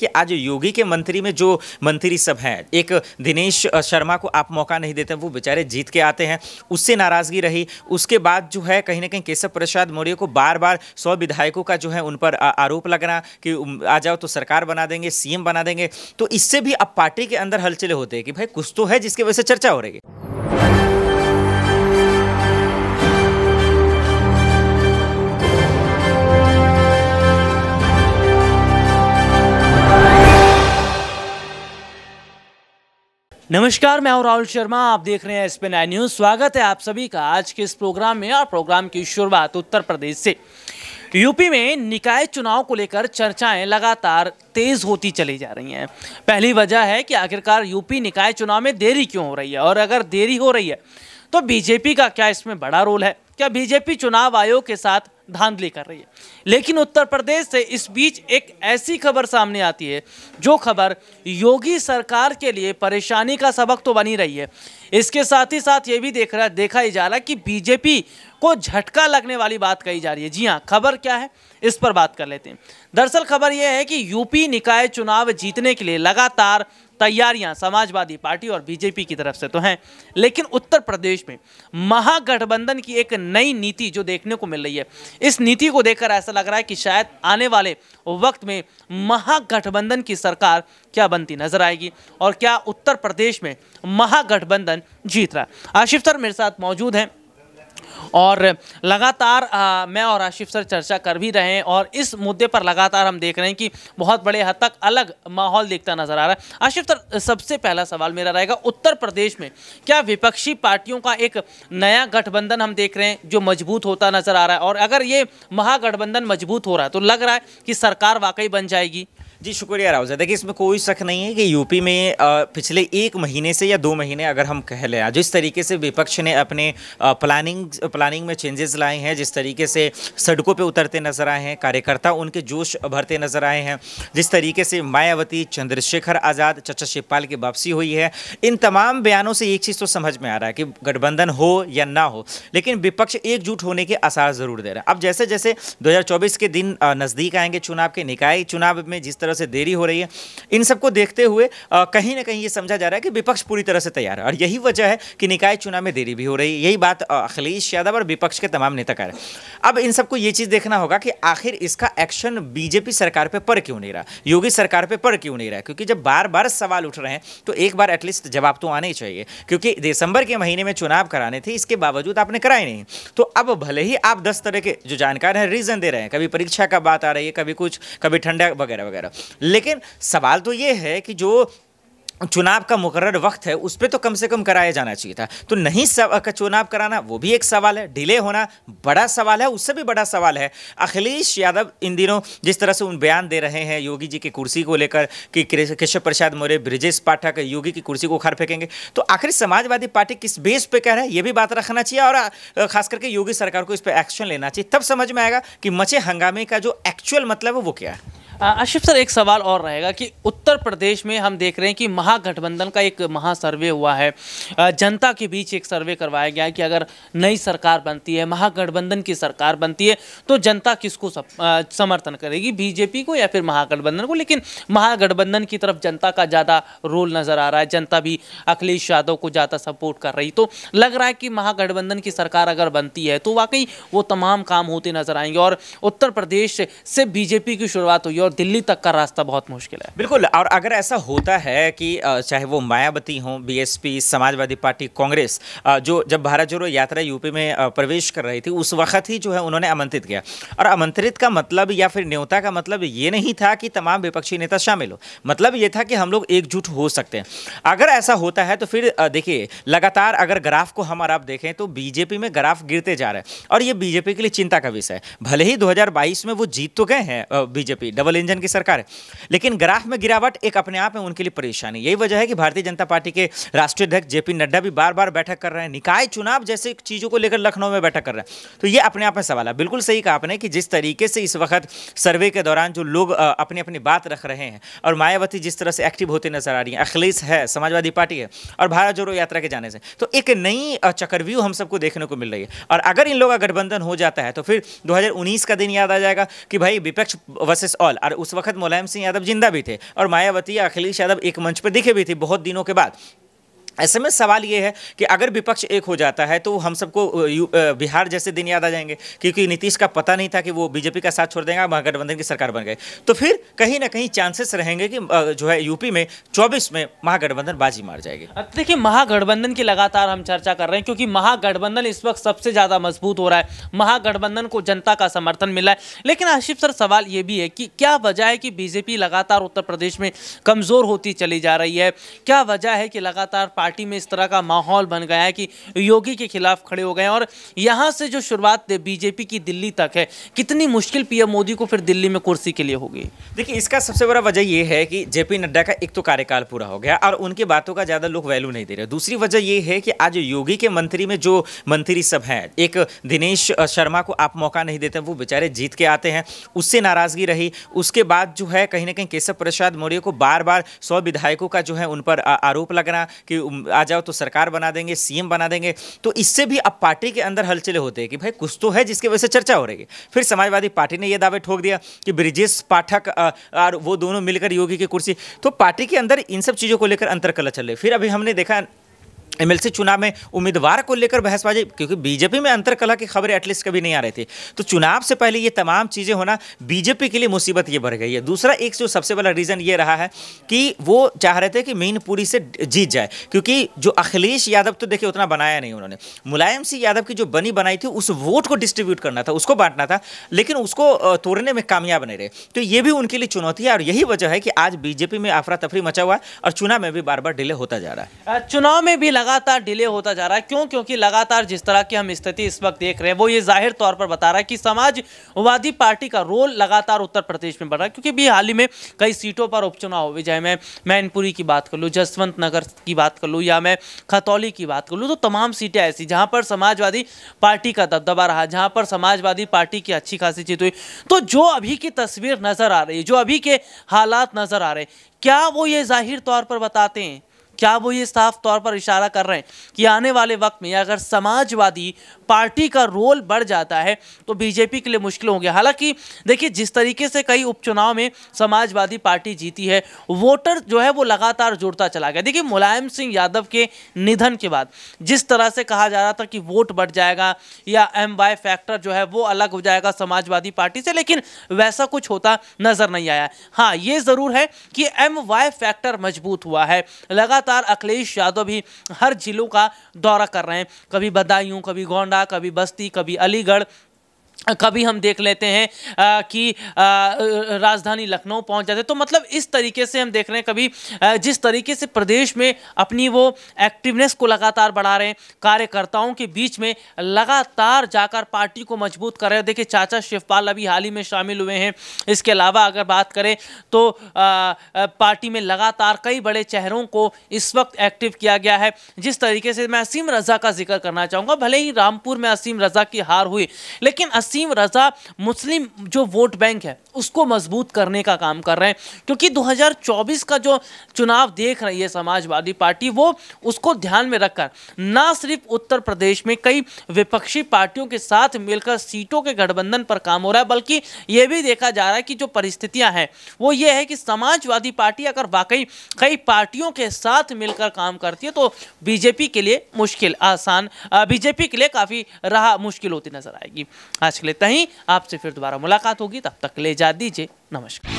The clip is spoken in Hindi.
कि आज योगी के मंत्री में जो मंत्री सब हैं एक दिनेश शर्मा को आप मौका नहीं देते वो बेचारे जीत के आते हैं उससे नाराज़गी रही उसके बाद जो है कहीं ना कहीं केशव प्रसाद मौर्य को बार बार सौ विधायकों का जो है उन पर आरोप लगना कि आ जाओ तो सरकार बना देंगे सीएम बना देंगे तो इससे भी अब पार्टी के अंदर हलचले होते हैं कि भाई कुछ तो है जिसकी वजह से चर्चा हो रही है नमस्कार मैं हूँ राहुल शर्मा आप देख रहे हैं एस नाइन न्यूज स्वागत है आप सभी का आज के इस प्रोग्राम में और प्रोग्राम की शुरुआत उत्तर प्रदेश से यूपी में निकाय चुनाव को लेकर चर्चाएं लगातार तेज होती चली जा रही हैं पहली वजह है कि आखिरकार यूपी निकाय चुनाव में देरी क्यों हो रही है और अगर देरी हो रही है तो बीजेपी का क्या इसमें बड़ा रोल है क्या बीजेपी चुनाव आयोग के साथ धांधली कर रही है लेकिन उत्तर प्रदेश से इस बीच एक ऐसी खबर सामने आती है जो खबर योगी सरकार के लिए परेशानी का सबक तो बनी रही है इसके साथ ही साथ ये भी देख रहा देखा ही जा रहा है कि बीजेपी को झटका लगने वाली बात कही जा रही है जी हाँ खबर क्या है इस पर बात कर लेते हैं दरअसल खबर यह है कि यूपी निकाय चुनाव जीतने के लिए लगातार तैयारियां समाजवादी पार्टी और बीजेपी की तरफ से तो हैं लेकिन उत्तर प्रदेश में महागठबंधन की एक नई नीति जो देखने को मिल रही है इस नीति को देखकर ऐसा लग रहा है कि शायद आने वाले वक्त में महागठबंधन की सरकार क्या बनती नजर आएगी और क्या उत्तर प्रदेश में महागठबंधन जीत रहा है आशिफ सर मेरे साथ मौजूद हैं और लगातार आ, मैं और आशिफ सर चर्चा कर भी रहे हैं और इस मुद्दे पर लगातार हम देख रहे हैं कि बहुत बड़े हद तक अलग माहौल देखता नजर आ रहा है आशिफ सर सबसे पहला सवाल मेरा रहेगा उत्तर प्रदेश में क्या विपक्षी पार्टियों का एक नया गठबंधन हम देख रहे हैं जो मजबूत होता नजर आ रहा है और अगर ये महागठबंधन मजबूत हो रहा है तो लग रहा है कि सरकार वाकई बन जाएगी जी शुक्रिया राहुल देखिए इसमें कोई शक नहीं है कि यूपी में पिछले एक महीने से या दो महीने अगर हम कह लें जिस तरीके से विपक्ष ने अपने प्लानिंग प्लानिंग में चेंजेस लाए हैं जिस तरीके से सड़कों पे उतरते नजर आए हैं कार्यकर्ता उनके जोश भरते नजर आए हैं जिस तरीके से मायावती चंद्रशेखर आज़ाद चचा शिवपाल की वापसी हुई है इन तमाम बयानों से एक चीज़ तो समझ में आ रहा है कि गठबंधन हो या ना हो लेकिन विपक्ष एकजुट होने के आसार ज़रूर दे रहा है अब जैसे जैसे दो के दिन नज़दीक आएंगे चुनाव के निकाय चुनाव में जिस तरह तरह से देरी हो रही है इन सबको देखते हुए कहीं ना कहीं ये समझा जा रहा है कि विपक्ष पूरी तरह से तैयार है और यही वजह है कि निकाय चुनाव में देरी भी हो रही है यही बात अखिलेश यादव और विपक्ष के तमाम नेता कह रहे हैं अब इन सबको ये चीज़ देखना होगा कि आखिर इसका एक्शन बीजेपी सरकार पर पर क्यों नहीं रहा योगी सरकार पर पर क्यों नहीं रहा क्योंकि जब बार बार सवाल उठ रहे हैं तो एक बार एटलीस्ट जवाब तो आने ही चाहिए क्योंकि दिसंबर के महीने में चुनाव कराने थे इसके बावजूद आपने कराए नहीं तो अब भले ही आप दस तरह के जो जानकार हैं रीज़न दे रहे हैं कभी परीक्षा का बात आ रही है कभी कुछ कभी ठंडा वगैरह वगैरह लेकिन सवाल तो ये है कि जो चुनाव का मुकर वक्त है उस पर तो कम से कम कराया जाना चाहिए था तो नहीं सब का चुनाव कराना वो भी एक सवाल है डिले होना बड़ा सवाल है उससे भी बड़ा सवाल है अखिलेश यादव इन दिनों जिस तरह से उन बयान दे रहे हैं योगी जी की कुर्सी को लेकर कि केशव प्रसाद मौर्य ब्रिजेश पाठक योगी की कुर्सी को उखाड़ फेंकेंगे तो आखिर समाजवादी पार्टी किस बेस पर कह रहा है ये भी बात रखना चाहिए और खास करके योगी सरकार को इस पर एक्शन लेना चाहिए तब समझ में आएगा कि मचे हंगामे का जो एक्चुअल मतलब है वो क्या है आशिफ सर एक सवाल और रहेगा कि उत्तर प्रदेश में हम देख रहे हैं कि महागठबंधन का एक महासर्वे हुआ है जनता के बीच एक सर्वे करवाया गया है कि अगर नई सरकार बनती है महागठबंधन की सरकार बनती है तो जनता किसको समर्थन करेगी बीजेपी को या फिर महागठबंधन को लेकिन महागठबंधन की तरफ जनता का ज़्यादा रोल नज़र आ रहा है जनता भी अखिलेश यादव को ज़्यादा सपोर्ट कर रही तो लग रहा है कि महागठबंधन की सरकार अगर बनती है तो वाकई वो तमाम काम होते नज़र आएंगे और उत्तर प्रदेश से बीजेपी की शुरुआत हुई और और दिल्ली तक का रास्ता बहुत मुश्किल है बिल्कुल और अगर ऐसा होता है कि चाहे वो मायावती हों बीएसपी समाजवादी पार्टी कांग्रेस जो जब भारत जोड़ो यात्रा यूपी में प्रवेश कर रही थी उस वक्त ही जो है उन्होंने आमंत्रित किया और आमंत्रित का मतलब या फिर न्योता का मतलब ये नहीं था कि तमाम विपक्षी नेता शामिल हो मतलब ये था कि हम लोग एकजुट हो सकते हैं अगर ऐसा होता है तो फिर देखिए लगातार अगर ग्राफ को हमारा आप देखें तो बीजेपी में ग्राफ गिरते जा रहे हैं और ये बीजेपी के लिए चिंता का विषय है भले ही 2022 में वो जीत तो गए हैं बीजेपी डबल निरंजन की सरकार लेकिन ग्राफ में गिरावट एक अपने आप में उनके लिए परेशानी यही वजह है कि भारतीय जनता पार्टी के राष्ट्रीय अध्यक्ष जेपी नड्डा भी बार बार बैठक कर रहे हैं निकाय चुनाव जैसे चीज़ों को लेकर लखनऊ में बैठक कर रहे हैं तो ये अपने आप में सवाल है बिल्कुल सही कहा आपने कि जिस तरीके से इस वक्त सर्वे के दौरान जो लोग अपनी अपनी बात रख रहे हैं और मायावती जिस तरह से एक्टिव होती नजर आ रही है अखिलेश है समाजवादी पार्टी है और भारत जोड़ो यात्रा के जाने से तो एक नई चक्रव्यू हम सबको देखने को मिल रही है और अगर इन लोगों का गठबंधन हो जाता है तो फिर दो का दिन याद आ जाएगा कि भाई विपक्ष वर्सेस ऑल और उस वक्त मुलायम सिंह यादव जिंदा भी थे और मायावती अखिलेश यादव एक मंच पर दिखे भी थे बहुत दिनों के बाद ऐसे में सवाल ये है कि अगर विपक्ष एक हो जाता है तो हम सबको बिहार जैसे दिन याद आ जाएंगे क्योंकि नीतीश का पता नहीं था कि वो बीजेपी का साथ छोड़ देंगे महागठबंधन की सरकार बन गए तो फिर कहीं ना कहीं चांसेस रहेंगे कि जो है यूपी में 24 में महागठबंधन बाजी मार जाएगी अब देखिए महागठबंधन की लगातार हम चर्चा कर रहे हैं क्योंकि महागठबंधन इस वक्त सबसे ज़्यादा मजबूत हो रहा है महागठबंधन को जनता का समर्थन मिला है लेकिन आशिफ सर सवाल ये भी है कि क्या वजह है कि बीजेपी लगातार उत्तर प्रदेश में कमज़ोर होती चली जा रही है क्या वजह है कि लगातार पार्टी में इस तरह का माहौल बन गया है कि योगी के खिलाफ खड़े हो गए और यहाँ से जो शुरुआत बीजेपी की दिल्ली तक है कितनी मुश्किल पीएम मोदी को फिर दिल्ली में कुर्सी के लिए होगी देखिए इसका सबसे बड़ा वजह यह है कि जेपी नड्डा का एक तो कार्यकाल पूरा हो गया और उनकी बातों का ज़्यादा लोग वैल्यू नहीं दे रहे दूसरी वजह यह है कि आज योगी के मंत्री में जो मंत्री सब हैं एक दिनेश शर्मा को आप मौका नहीं देते वो बेचारे जीत के आते हैं उससे नाराज़गी रही उसके बाद जो है कहीं ना कहीं केशव प्रसाद मौर्य को बार बार सौ विधायकों का जो है उन पर आरोप लगना कि आ जाओ तो सरकार बना देंगे सीएम बना देंगे तो इससे भी अब पार्टी के अंदर हलचले होते हैं कि भाई कुछ तो है जिसकी वजह से चर्चा हो रही है फिर समाजवादी पार्टी ने यह दावे ठोक दिया कि ब्रिजेश पाठक और वो दोनों मिलकर योगी की कुर्सी तो पार्टी के अंदर इन सब चीज़ों को लेकर अंतर कला चल रही फिर अभी हमने देखा एमएलसी चुनाव में उम्मीदवार को लेकर बहसबाजी क्योंकि बीजेपी में अंतरकला की खबरें एटलीस्ट कभी नहीं आ रही थी तो चुनाव से पहले ये तमाम चीज़ें होना बीजेपी के लिए मुसीबत ये बढ़ गई है दूसरा एक जो सबसे बड़ा रीज़न ये रहा है कि वो चाह रहे थे कि मीनपुरी से जीत जाए क्योंकि जो अखिलेश यादव तो देखिए उतना बनाया नहीं उन्होंने मुलायम सिंह यादव की जो बनी बनाई थी उस वोट को डिस्ट्रीब्यूट करना था उसको बांटना था लेकिन उसको तोड़ने में कामयाब नहीं रहे तो ये भी उनके लिए चुनौती है और यही वजह है कि आज बीजेपी में अफरा तफरी मचा हुआ है और चुनाव में भी बार बार डिले होता जा रहा है चुनाव में भी लगा लगातार डिले होता जा रहा है क्यों क्योंकि लगातार जिस तरह की हम स्थिति इस वक्त देख रहे हैं वो ये जाहिर तौर पर बता रहा है कि समाजवादी पार्टी का रोल लगातार उत्तर प्रदेश में बढ़ रहा है क्योंकि भी हाल ही में कई सीटों पर उपचुनाव हुए चाहे मैं मैनपुरी की बात कर लूँ जसवंत नगर की बात कर लूँ या मैं खतौली की बात कर लूँ तो तमाम सीटें ऐसी जहाँ पर समाजवादी पार्टी का दबदबा रहा जहाँ पर समाजवादी पार्टी की अच्छी खासी जीत हुई तो जो अभी की तस्वीर नज़र आ रही है जो अभी के हालात नज़र आ रहे हैं क्या वो ये जाहिर तौर पर बताते हैं क्या वो ये साफ तौर पर इशारा कर रहे हैं कि आने वाले वक्त में अगर समाजवादी पार्टी का रोल बढ़ जाता है तो बीजेपी के लिए मुश्किल होंगे हालांकि देखिए जिस तरीके से कई उपचुनाव में समाजवादी पार्टी जीती है वोटर जो है वो लगातार जुड़ता चला गया देखिए मुलायम सिंह यादव के निधन के बाद जिस तरह से कहा जा रहा था कि वोट बढ़ जाएगा या एम वाई फैक्टर जो है वो अलग हो जाएगा समाजवादी पार्टी से लेकिन वैसा कुछ होता नजर नहीं आया हाँ ये ज़रूर है कि एम वाई फैक्टर मजबूत हुआ है लगातार लगातार अखिलेश यादव भी हर जिलों का दौरा कर रहे हैं कभी बदायूं कभी गोंडा कभी बस्ती कभी अलीगढ़ कभी हम देख लेते हैं आ, कि राजधानी लखनऊ पहुंच जाते तो मतलब इस तरीके से हम देख रहे हैं कभी आ, जिस तरीके से प्रदेश में अपनी वो एक्टिवनेस को लगातार बढ़ा रहे हैं कार्यकर्ताओं के बीच में लगातार जाकर पार्टी को मजबूत कर रहे हैं देखिए चाचा शिवपाल अभी हाल ही में शामिल हुए हैं इसके अलावा अगर बात करें तो पार्टी में लगातार कई बड़े चेहरों को इस वक्त एक्टिव किया गया है जिस तरीके से मैं असीम रजा का जिक्र करना चाहूँगा भले ही रामपुर में असीम रजा की हार हुई लेकिन वसीम रज़ा मुस्लिम जो वोट बैंक है उसको मजबूत करने का काम कर रहे हैं क्योंकि 2024 का जो चुनाव देख रही है समाजवादी पार्टी वो उसको ध्यान में रखकर ना सिर्फ उत्तर प्रदेश में कई विपक्षी पार्टियों के साथ मिलकर सीटों के गठबंधन पर काम हो रहा है बल्कि ये भी देखा जा रहा है कि जो परिस्थितियाँ हैं वो ये है कि समाजवादी पार्टी अगर वाकई कई पार्टियों के साथ मिलकर काम करती है तो बीजेपी के लिए मुश्किल आसान बीजेपी के लिए काफ़ी राह मुश्किल होती नजर आएगी आज के लेते हैं आपसे फिर दोबारा मुलाकात होगी तब तक ले जा दीजिए नमस्कार